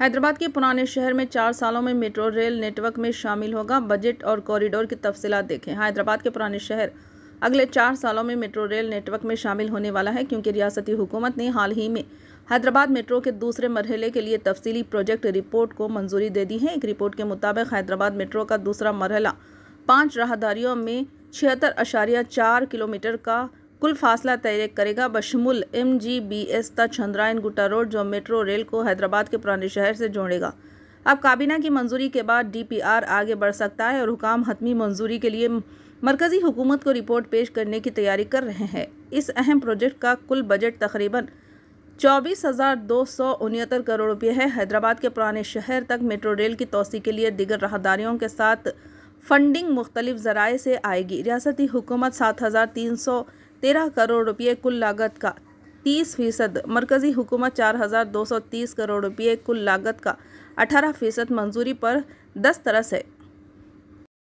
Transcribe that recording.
हैदराबाद के पुराने शहर में चार सालों में मेट्रो रेल नेटवर्क में शामिल होगा बजट और कॉरिडोर की तफसीत देखें हैदराबाद के पुराने शहर अगले चार सालों में मेट्रो रेल नेटवर्क में शामिल होने वाला है क्योंकि रियासती हुकूमत ने हाल ही में हैदराबाद मेट्रो के दूसरे मरहले के लिए तफसीली प्रोजेक्ट रिपोर्ट को मंजूरी दे दी है एक रिपोर्ट के मुताबिक हैदराबाद मेट्रो का दूसरा मरहला पाँच राहदारियों में छिहत्तर अशारिया चार किलोमीटर का कुल फासला तय करेगा बशमुल एम जी बी एस तक चंद्रायन गुट्टा रोड जो मेट्रो रेल को हैदराबाद के पुराने शहर से जोड़ेगा अब काबीना की मंजूरी के बाद डीपीआर आगे बढ़ सकता है और हुकाम हतमी मंजूरी के लिए मरकज़ी हुकूमत को रिपोर्ट पेश करने की तैयारी कर रहे हैं इस अहम प्रोजेक्ट का कुल बजट तकरीबन चौबीस हज़ार दो सौ उनहत्तर करोड़ रुपये है हैदराबाद के पुराने शहर तक मेट्रो रेल की तोसी के लिए दिगर राहदारियों के साथ फंडिंग मुख्तलिफ ज़राए से आएगी रियासती हुकूमत सात हज़ार तीन सौ तेरह करोड़ रुपये कुल लागत का तीस फीसद मरकजी हुकूमत चार हज़ार दो सौ तीस करोड़ रुपये कुल लागत का अठारह फीसद मंजूरी पर दस तरस है